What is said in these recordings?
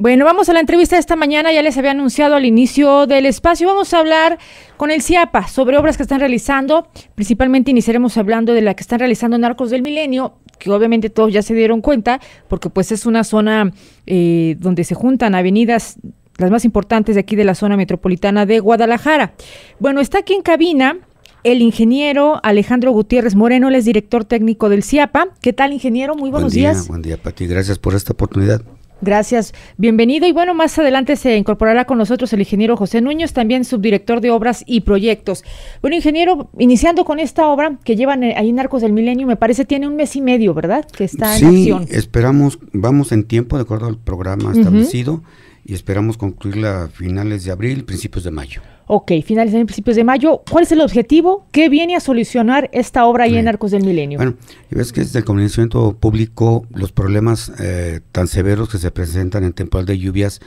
Bueno, vamos a la entrevista de esta mañana. Ya les había anunciado al inicio del espacio. Vamos a hablar con el CIAPA sobre obras que están realizando. Principalmente iniciaremos hablando de la que están realizando en Arcos del Milenio, que obviamente todos ya se dieron cuenta, porque pues es una zona eh, donde se juntan avenidas, las más importantes de aquí de la zona metropolitana de Guadalajara. Bueno, está aquí en cabina el ingeniero Alejandro Gutiérrez Moreno, él es director técnico del CIAPA. ¿Qué tal, ingeniero? Muy buenos día, días. Buen día, Pati. Gracias por esta oportunidad. Gracias, bienvenido. Y bueno, más adelante se incorporará con nosotros el ingeniero José Núñez, también subdirector de Obras y Proyectos. Bueno, ingeniero, iniciando con esta obra que llevan eh, ahí en Arcos del Milenio, me parece tiene un mes y medio, ¿verdad? Que está en acción. Sí, esperamos, vamos en tiempo, de acuerdo al programa establecido, y esperamos concluirla a finales de abril, principios de mayo. Ok, finales de principios de mayo. ¿Cuál es el objetivo? ¿Qué viene a solucionar esta obra ahí en Arcos del Milenio? Bueno, y ves que desde el convencimiento público los problemas eh, tan severos que se presentan en temporal de lluvias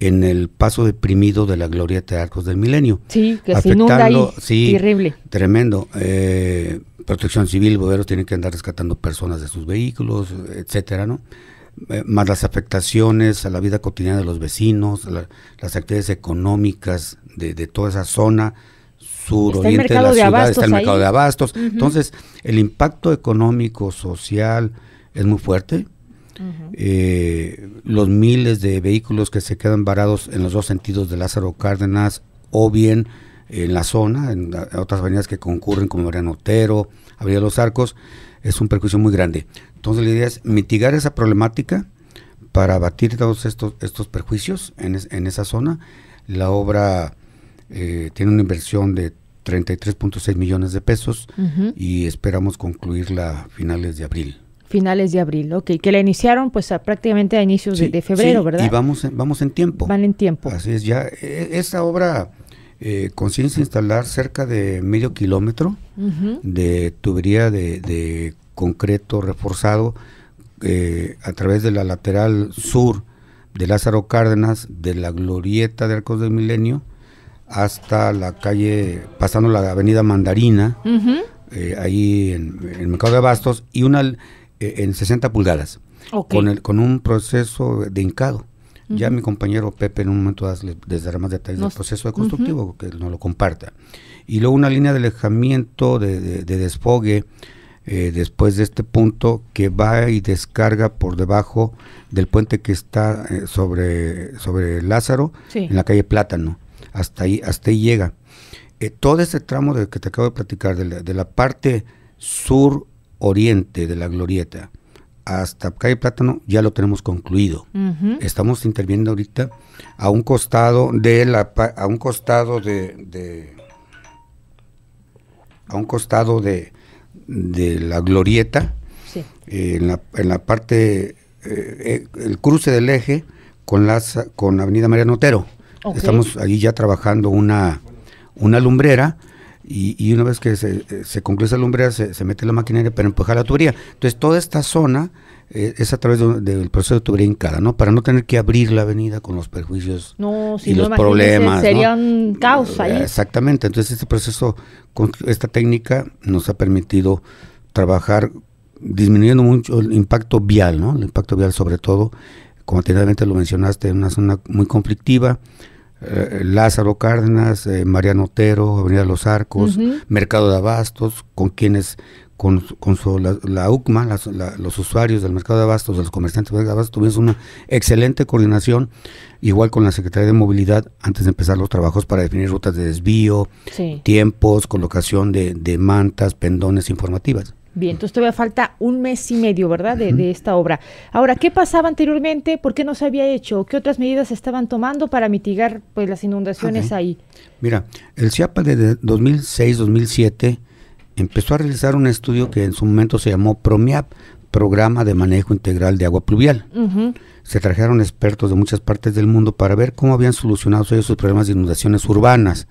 en el paso deprimido de la gloria de Arcos del Milenio. Sí, que se inunda ahí. Sí, terrible. Tremendo. Eh, protección Civil, bomberos tienen que andar rescatando personas de sus vehículos, etcétera, ¿no? Eh, más las afectaciones a la vida cotidiana de los vecinos, las actividades económicas de, toda esa zona sur, oriente de la ciudad, está el mercado de abastos. Entonces, el impacto económico, social, es muy fuerte. Eh, los miles de vehículos que se quedan varados en los dos sentidos de Lázaro Cárdenas o bien en la zona, en, otras avenidas que concurren como Mariano Otero, Avenida Los Arcos, es un perjuicio muy grande. Entonces la idea es mitigar esa problemática para abatir todos estos, estos perjuicios en, en esa zona. La obra eh, tiene una inversión de 33.6 millones de pesos y esperamos concluirla a finales de abril. Finales de abril, ok, que la iniciaron pues prácticamente a inicios de, febrero, ¿verdad? Y vamos vamos en tiempo. Van en tiempo. Así es, ya, e, esa obra eh, instalar cerca de medio kilómetro de tubería de, concreto reforzado eh, a través de la lateral sur de Lázaro Cárdenas, de la glorieta de Arcos del Milenio, hasta la calle, pasando la avenida Mandarina, eh, ahí en, el mercado de Abastos y una eh, en 60 pulgadas, con, con un proceso de hincado. Ya mi compañero Pepe en un momento les, dará más detalles del proceso de constructivo, que nos lo comparta. Y luego una línea de alejamiento, de, desfogue, eh, después de este punto, que va y descarga por debajo del puente que está eh, sobre, sobre Lázaro, en la calle Plátano. Hasta ahí, hasta ahí llega. Eh, todo ese tramo de que te acabo de platicar, de la, de la parte sur-oriente de la glorieta, hasta calle Plátano ya lo tenemos concluido. Estamos interviniendo ahorita a un costado de la a un costado de, a un costado de, de la glorieta eh, en, la, en, la, parte eh, eh, el cruce del eje con las con Avenida María Notero. Estamos allí ya trabajando una una lumbrera y, una vez que se, eh, concluye esa lumbrera, se, mete la maquinaria para empujar la tubería. Entonces toda esta zona eh, es a través del proceso de tubería hincada, ¿no? Para no tener que abrir la avenida con los perjuicios y los problemas. Serían ¿no? causa. Eh, exactamente, entonces este proceso, con esta técnica nos ha permitido trabajar disminuyendo mucho el impacto vial, ¿no? El impacto vial sobre todo, como anteriormente lo mencionaste, en una zona muy conflictiva eh, Lázaro Cárdenas, eh, Mariano Otero, Avenida Los Arcos, Mercado de Abastos, con quienes, con, con la, UCMA, los usuarios del Mercado de Abastos, los comerciantes del Mercado de Abastos, tuvimos una excelente coordinación, igual con la Secretaría de Movilidad, antes de empezar los trabajos para definir rutas de desvío, tiempos, colocación de mantas, pendones informativas. Bien, entonces todavía falta un mes y medio, ¿verdad?, de, esta obra. Ahora, ¿qué pasaba anteriormente? ¿Por qué no se había hecho? ¿Qué otras medidas se estaban tomando para mitigar pues, las inundaciones ahí? Mira, el CIAPA desde 2006-2007 empezó a realizar un estudio que en su momento se llamó PROMIAP, Programa de Manejo Integral de Agua Pluvial. Se trajeron expertos de muchas partes del mundo para ver cómo habían solucionado ellos sus problemas de inundaciones urbanas.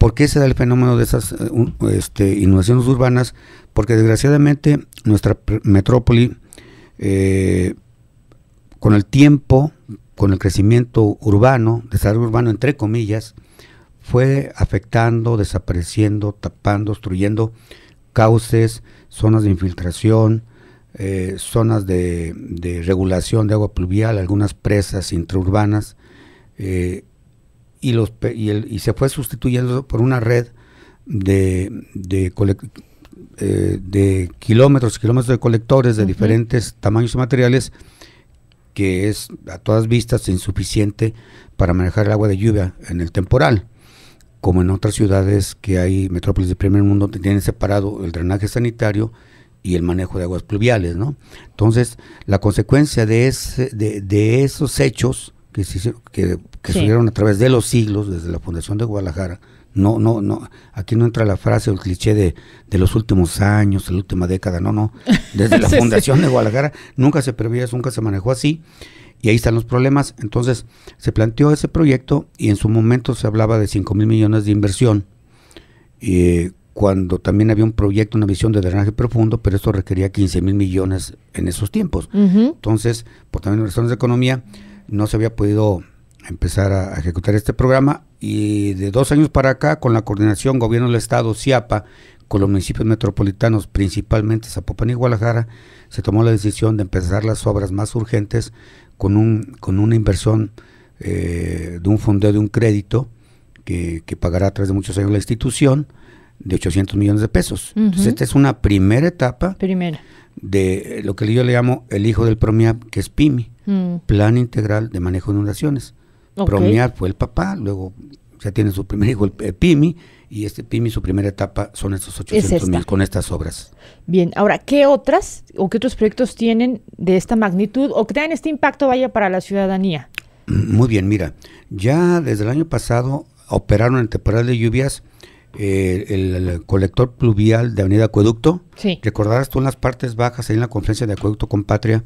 ¿Por qué se da el fenómeno de esas eh, este, inundaciones urbanas? Porque desgraciadamente nuestra metrópoli, eh, con el tiempo, con el crecimiento urbano, desarrollo urbano entre comillas, fue afectando, desapareciendo, tapando, destruyendo cauces, zonas de infiltración, eh, zonas de, regulación de agua pluvial, algunas presas intraurbanas, y, los, y, el, y se fue sustituyendo por una red de, de, eh, kilómetros, kilómetros de colectores de diferentes tamaños y materiales que es a todas vistas insuficiente para manejar el agua de lluvia en el temporal, como en otras ciudades que hay metrópolis de primer mundo tienen separado el drenaje sanitario y el manejo de aguas pluviales, ¿no? Entonces, la consecuencia de, ese, de, de esos hechos que, se, que, a través de los siglos, desde la fundación de Guadalajara, no, no, no, aquí no entra la frase o el cliché de, los últimos años, la última década, no, no, desde la fundación de Guadalajara nunca se prevé, nunca se manejó así, y ahí están los problemas. Entonces, se planteó ese proyecto y en su momento se hablaba de 5 mil millones de inversión, eh, cuando también había un proyecto, una visión de drenaje profundo, pero esto requería 15 mil millones en esos tiempos. Entonces, por también razones de economía, no se había podido empezar a ejecutar este programa y de dos años para acá, con la coordinación Gobierno del Estado, CIAPA, con los municipios metropolitanos, principalmente Zapopan y Guadalajara, se tomó la decisión de empezar las obras más urgentes con, un, con una inversión eh, de un fondeo de un crédito que, pagará a través de muchos años la institución de 800 millones de pesos. Entonces, esta es una primera etapa. Primera de lo que yo le llamo el hijo del PROMIAP, que es PIMI, mm. Plan Integral de Manejo de Inundaciones. PROMIAB PROMIAP fue el papá, luego ya tiene su primer hijo, el, PIMI, y este PIMI, su primera etapa son estos 800 mil con estas obras. Bien, ahora, ¿qué otras o qué otros proyectos tienen de esta magnitud o que tengan este impacto vaya para la ciudadanía? Muy bien, mira, ya desde el año pasado operaron en temporal de lluvias eh, el, colector pluvial de Avenida Acueducto. Sí. Recordarás tú en las partes bajas, ahí en la conferencia de Acueducto con Patria,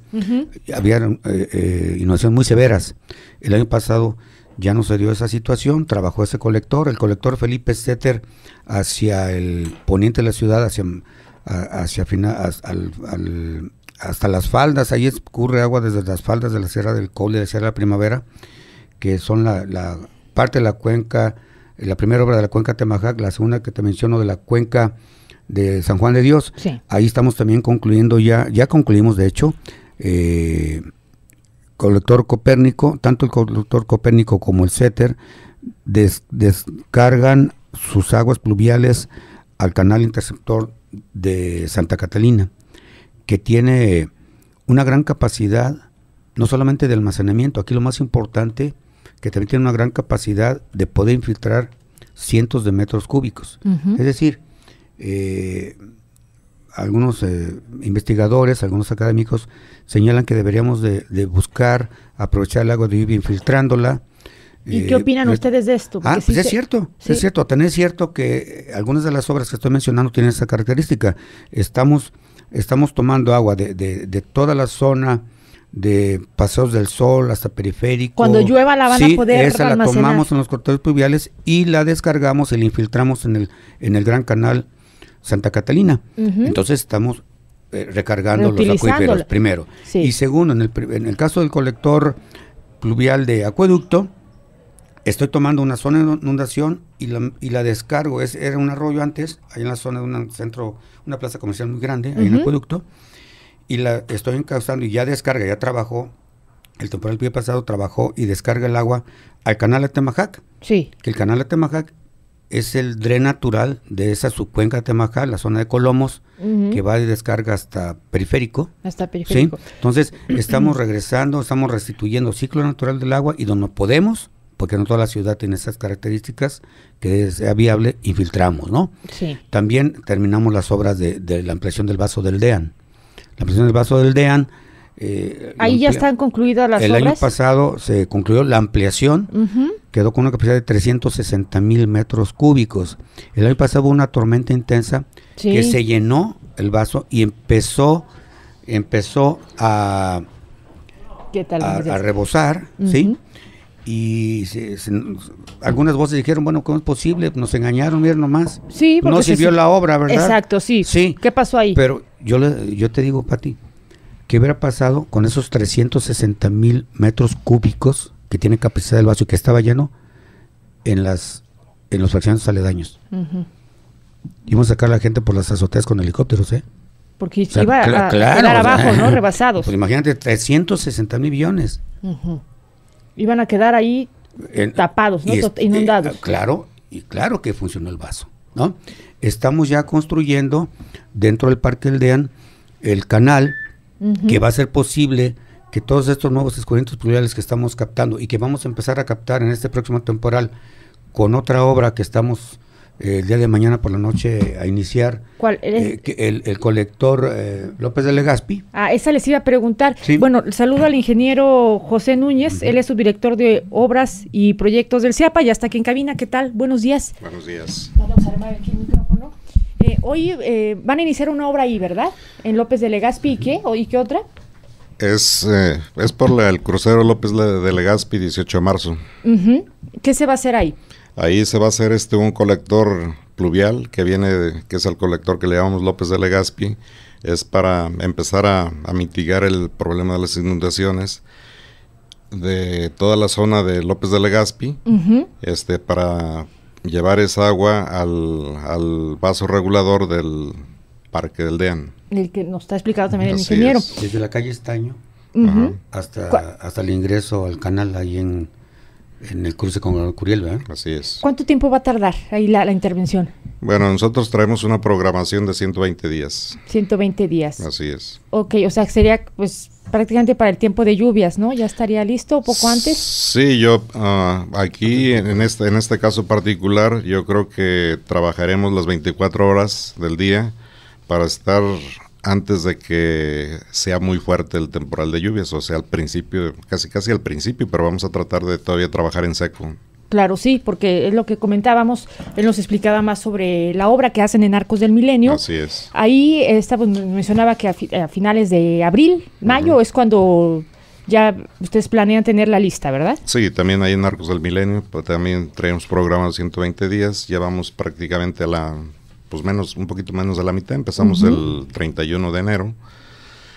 había eh, eh, inundaciones muy severas. El año pasado ya no se dio esa situación, trabajó ese colector, el colector Felipe Setter hacia el poniente de la ciudad, hacia, hacia hasta las faldas, ahí escurre agua desde las faldas de la Sierra del Cole de la Sierra de la Primavera, que son la parte de la cuenca eh, la primera obra de la cuenca Temajac, la segunda que te menciono de la cuenca de San Juan de Dios. Ahí estamos también concluyendo ya, ya concluimos de hecho, eh, colector Copérnico, tanto el colector Copérnico como el CETER descargan sus aguas pluviales al canal interceptor de Santa Catalina, que tiene una gran capacidad, no solamente de almacenamiento, aquí lo más importante que también tiene una gran capacidad de poder infiltrar cientos de metros cúbicos. Es decir, eh, algunos eh, investigadores, algunos académicos señalan que deberíamos de, buscar aprovechar el agua de lluvia infiltrándola. ¿Y eh, qué opinan ustedes de esto? ah, pues es cierto, es cierto. También es cierto que algunas de las obras que estoy mencionando tienen esa característica. Estamos, estamos tomando agua de toda la zona de Paseos del Sol hasta Periférico. Cuando llueva la van a poder esa la tomamos en los cortadores pluviales y la descargamos y la infiltramos en el, en el gran canal Santa Catalina. Entonces estamos eh, recargando los acuíferos primero. Y segundo, en el, en el caso del colector pluvial de acueducto, estoy tomando una zona de inundación y la, y la descargo. Es, era un arroyo antes, hay una zona de un centro, una plaza comercial muy grande, ahí un en acueducto y la estoy encauzando y ya descarga, ya trabajó, el temporal pie pasado trabajó y descarga el agua al canal de Temajac. Sí. Que el canal de Temajac es el dren natural de esa subcuenca de Temajac, la zona de Colomos, que va de descarga hasta periférico. Hasta periférico. ¿sí? Entonces, estamos regresando, estamos restituyendo ciclo natural del agua y donde podemos, porque no toda la ciudad tiene esas características, que sea viable, infiltramos, ¿no? Sí. También terminamos las obras de, de la ampliación del vaso del DEAN la presión del vaso del DEAN. Eh, ahí ya están concluidas las el obras. El año pasado se concluyó la ampliación, quedó con una capacidad de 360 mil metros cúbicos. El año pasado hubo una tormenta intensa que se llenó el vaso y empezó, empezó a, a, rebosar, ¿sí? y algunas voces dijeron, bueno, ¿cómo es posible? Nos engañaron, miren nomás. Sí, no sirvió la obra, ¿verdad? Exacto, sí. sí. ¿Qué pasó ahí? Pero yo, le, yo te digo, Pati, ¿qué hubiera pasado con esos 360 mil metros cúbicos que tiene capacidad el vaso y que estaba lleno en las en los fracciones aledaños? Iban a sacar a la gente por las azoteas con helicópteros, ¿eh? Porque iba a abajo, ¿no? Rebasados. Pues imagínate, 360 mil billones. Iban a quedar ahí tapados, ¿no? Inundados. Eh, claro, y claro que funcionó el vaso. Estamos ya construyendo dentro del Parque del el canal que va a ser posible que todos estos nuevos escorrientes pluviales que estamos captando y que vamos a empezar a captar en este próximo temporal con otra obra que estamos eh, el día de mañana por la noche a iniciar ¿Cuál eh, el, colector eh, López de Legazpi. Ah, esa les iba a preguntar. Bueno, saludo al ingeniero José Núñez, él es subdirector de Obras y Proyectos del CIAPA, y hasta aquí en cabina. ¿Qué tal? Buenos días. Buenos días. Vamos a armar aquí el micrófono. hoy van a iniciar una obra ahí, ¿verdad? En López de Legazpi. ¿y qué? ¿Y qué otra? Es, es por el crucero López de Legazpi, 18 de marzo. ¿Qué se va a hacer ahí? Ahí se va a hacer este un colector pluvial que viene, que es el colector que le llamamos López de Legazpi, es para empezar a, mitigar el problema de las inundaciones de toda la zona de López de Legazpi, este, para llevar esa agua al, vaso regulador del Parque del DEAN. El que nos está explicado también el ingeniero. Desde la calle Estaño hasta, hasta el ingreso al canal ahí en en el cruce con Curiel, ¿verdad? Así es. ¿Cuánto tiempo va a tardar ahí la, intervención? Bueno, nosotros traemos una programación de 120 días. 120 días. Así es. Ok, o sea, sería pues prácticamente para el tiempo de lluvias, ¿no? ¿Ya estaría listo poco antes? Sí, yo ah, aquí en este, en este caso particular, yo creo que trabajaremos las 24 horas del día para estar antes de que sea muy fuerte el temporal de lluvias, o sea, al principio, casi casi al principio, pero vamos a tratar de todavía trabajar en seco. Claro, sí, porque es lo que comentábamos, él nos explicaba más sobre la obra que hacen en Arcos del Milenio. Así es. Ahí pues, mencionaba que a, finales de abril, mayo, es cuando ya ustedes planean tener la lista, ¿verdad? Sí, también hay en Arcos del Milenio, pues, también traemos programas de 120 días, ya vamos prácticamente a la pues menos, un poquito menos de la mitad. Empezamos el 31 de enero.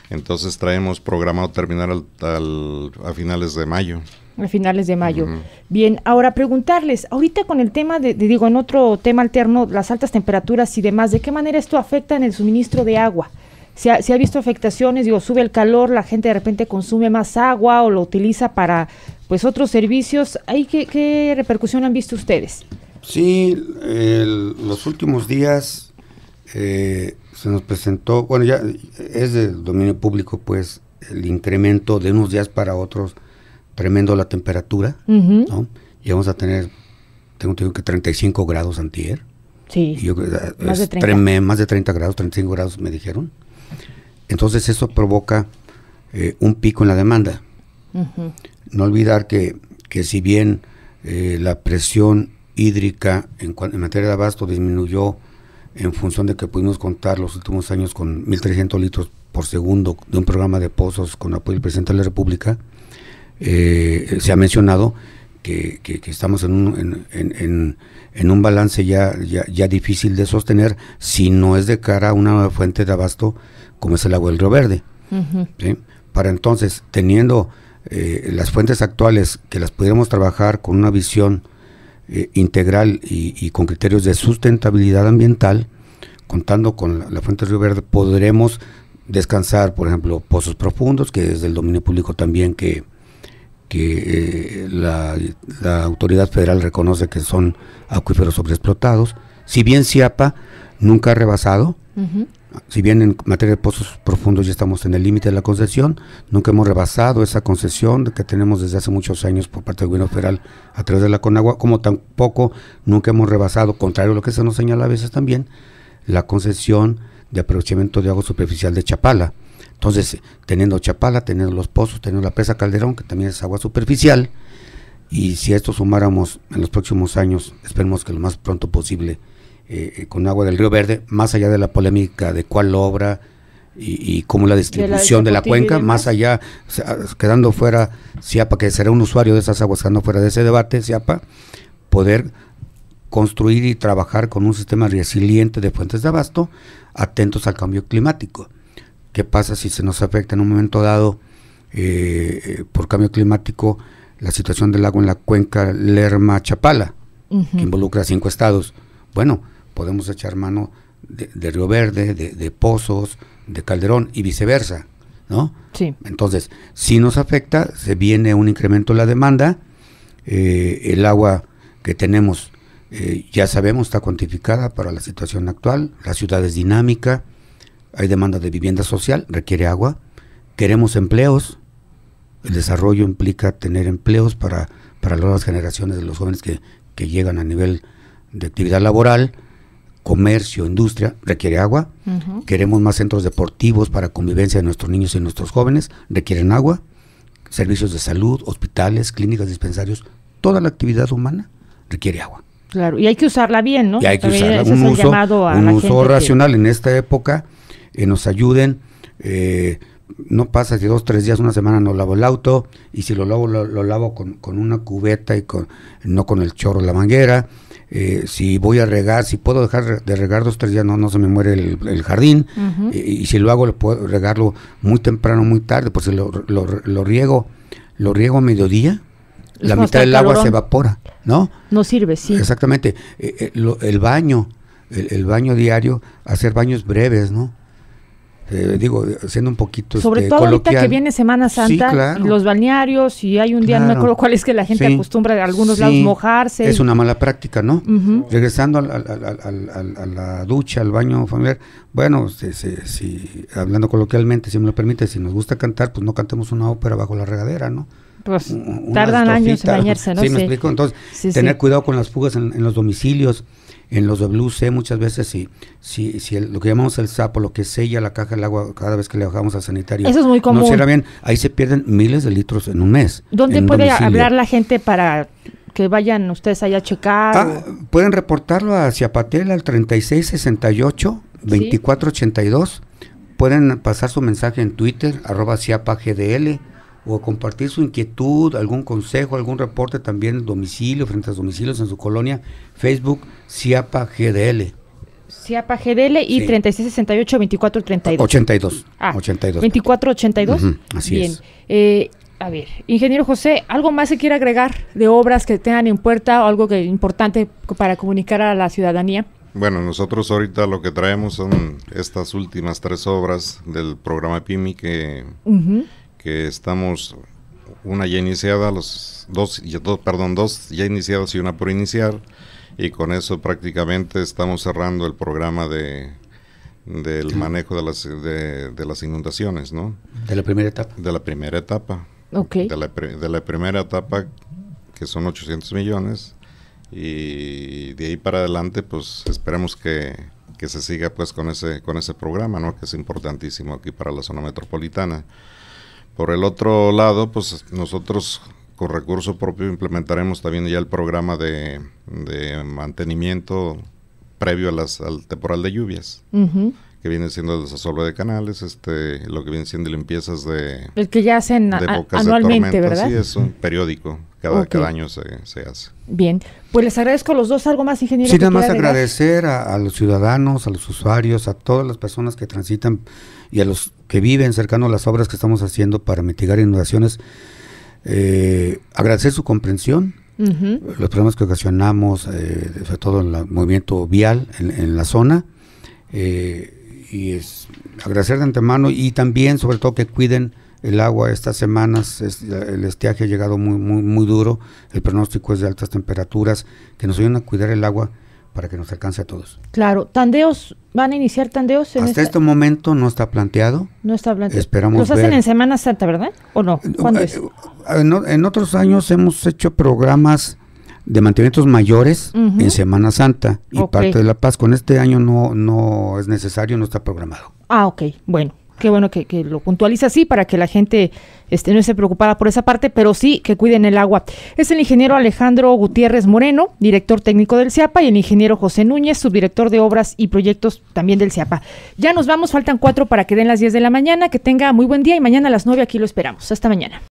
Entonces traemos programado terminar al, a finales de mayo. A finales de mayo. Bien, ahora preguntarles, ahorita con el tema de, digo, en otro tema alterno, las altas temperaturas y demás, ¿de qué manera esto afecta en el suministro de agua? Si ha, visto afectaciones, digo, sube el calor, la gente de repente consume más agua o lo utiliza para pues otros servicios. hay qué, qué repercusión han visto ustedes? Sí, los últimos días eh, se nos presentó, bueno, ya es del dominio público, pues, el incremento de unos días para otros, tremendo la temperatura, ¿no? Y vamos a tener, tengo que 35 grados antier. Sí, eh, más, de 30. más de 30 grados, 35 grados me dijeron. Entonces eso provoca eh, un pico en la demanda. No olvidar que, que si bien la presión hídrica en, materia de abasto disminuyó en función de que pudimos contar los últimos años con 1.300 litros por segundo de un programa de pozos con apoyo del presidente de la República, eh, eh, se ha mencionado que, estamos en un, en, un balance ya, ya, difícil de sostener si no es de cara a una fuente de abasto como es el agua del río verde. Para entonces, teniendo eh, las fuentes actuales que las pudiéramos trabajar con una visión eh, integral y, con criterios de sustentabilidad ambiental, contando con la, fuente del Río Verde, podremos descansar, por ejemplo, pozos profundos, que es del dominio público también que, que eh, la, autoridad federal reconoce que son acuíferos sobreexplotados. Si bien CIAPA nunca ha rebasado, si bien en materia de pozos profundos ya estamos en el límite de la concesión, nunca hemos rebasado esa concesión que tenemos desde hace muchos años por parte del gobierno federal a través de la Conagua, como tampoco nunca hemos rebasado, contrario a lo que se nos señala a veces también, la concesión de aprovechamiento de agua superficial de Chapala. Entonces, teniendo Chapala, teniendo los pozos, teniendo la presa Calderón, que también es agua superficial, y si esto sumáramos en los próximos años, esperemos que lo más pronto posible, eh, con agua del Río Verde, más allá de la polémica de cuál obra y, cómo la distribución de la, cuenca, más allá, quedando fuera Ciapa, que será un usuario de esas aguas, quedando fuera de ese debate, Ciapa, poder construir y trabajar con un sistema resiliente de fuentes de abasto, atentos al cambio climático. ¿Qué pasa si se nos afecta en un momento dado eh, eh, por cambio climático la situación del agua en la cuenca Lerma-Chapala, que involucra cinco estados? Bueno, podemos echar mano de, Río Verde, de, Pozos, de Calderón y viceversa, ¿no? Sí. Entonces, si nos afecta, se viene un incremento en la demanda, eh, el agua que tenemos eh, ya sabemos está cuantificada para la situación actual, la ciudad es dinámica, hay demanda de vivienda social, requiere agua, queremos empleos, el desarrollo implica tener empleos para, para las nuevas generaciones de los jóvenes que, que llegan a nivel de actividad laboral, comercio, industria, requiere agua. Queremos más centros deportivos para convivencia de nuestros niños y nuestros jóvenes, requieren agua. Servicios de salud, hospitales, clínicas, dispensarios, toda la actividad humana requiere agua. Claro, y hay que usarla bien, ¿no? Y hay que usarla. Un uso, un uso racional en esta época, eh, nos ayuden. Eh, no pasa si dos, tres días, una semana no lavo el auto, y si lo lavo, lo, lavo con, una cubeta y con, no con el chorro, la manguera. Eh, si voy a regar, si puedo dejar de regar dos, tres días, no, no se me muere el, jardín. y, si lo hago, lo puedo regarlo muy temprano, muy tarde, pues si lo, riego, lo riego a mediodía, la mitad del agua se evapora, ¿no? No sirve, sí. Exactamente. Eh, eh, el baño, el, baño diario, hacer baños breves, ¿no? Eh, digo, siendo un poquito. Este, Sobre todo ahorita que viene Semana Santa, los balnearios, y hay un día, no me acuerdo cuál es que la gente acostumbra de algunos lados mojarse. Es una mala práctica, ¿no? Regresando a la ducha, al baño familiar, bueno, hablando coloquialmente, si me lo permite, si nos gusta cantar, pues no cantemos una ópera bajo la regadera, ¿no? Pues tardan años en bañarse, Sí, me Entonces, tener cuidado con las fugas en, los domicilios, en los de c muchas veces, si, si, si lo que llamamos el sapo, lo que sella la caja del agua cada vez que le bajamos al sanitario. Eso es muy común. No será bien, ahí se pierden miles de litros en un mes. ¿Dónde puede hablar la gente para que vayan ustedes allá a checar? Ah, pueden reportarlo a Ciapatel al 3668 2482. Pueden pasar su mensaje en Twitter, arroba CiapaGDL o compartir su inquietud, algún consejo, algún reporte también domicilio, frente a domicilios en su colonia, Facebook CIAPA GDL. CIAPA GDL y sí. 3668-2432. 82. Ah, 82. 2482. así es. Eh, a ver, ingeniero José, ¿algo más se quiere agregar de obras que tengan en puerta o algo que, importante para comunicar a la ciudadanía? Bueno, nosotros ahorita lo que traemos son estas últimas tres obras del programa PIMI que, que estamos una ya iniciada, los dos, dos, perdón, dos ya iniciadas y una por iniciar, y con eso prácticamente estamos cerrando el programa de del manejo de las de, las inundaciones, ¿no? De la primera etapa. De la primera etapa. De, la, de la primera etapa que son 800 millones y de ahí para adelante pues esperemos que, que se siga pues con ese con ese programa, ¿no? Que es importantísimo aquí para la zona metropolitana. Por el otro lado, pues nosotros con recurso propio implementaremos también ya el programa de, mantenimiento previo a las, al temporal de lluvias viene siendo el desasolve de canales, este, lo que viene siendo limpiezas de... El que ya hacen anualmente, ¿verdad? Sí, es un periódico, cada, cada año se, hace. Bien, pues les agradezco a los dos, algo más, ingeniero. Sí, nada más agradecer a, los ciudadanos, a los usuarios, a todas las personas que transitan y a los que viven cercano a las obras que estamos haciendo para mitigar inundaciones. Eh, agradecer su comprensión, los problemas que ocasionamos, eh, sobre todo el movimiento vial en, la zona. Eh, y es agradecer de antemano y también sobre todo que cuiden el agua estas semanas, el estiaje ha llegado muy, muy, muy duro, el pronóstico es de altas temperaturas, que nos ayuden a cuidar el agua para que nos alcance a todos. Claro, tandeos, ¿van a iniciar tandeos? En Hasta este momento no está planteado. No está planteado. Esperamos Los hacen en Semana Santa, ¿verdad? ¿O no? Eh, ¿Cuándo eh, es? en otros años hemos hecho programas de mantenimientos mayores en Semana Santa y parte de la Paz. Con este año no, no es necesario, no está programado. Ah, ok, bueno. Qué bueno que, lo puntualiza así para que la gente este, no esté preocupada por esa parte, pero sí que cuiden el agua. Es el ingeniero Alejandro Gutiérrez Moreno, director técnico del CIAPA, y el ingeniero José Núñez, subdirector de obras y proyectos también del CIAPA. Ya nos vamos, faltan cuatro para que den las diez de la mañana. Que tenga muy buen día y mañana a las nueve aquí lo esperamos. Hasta mañana.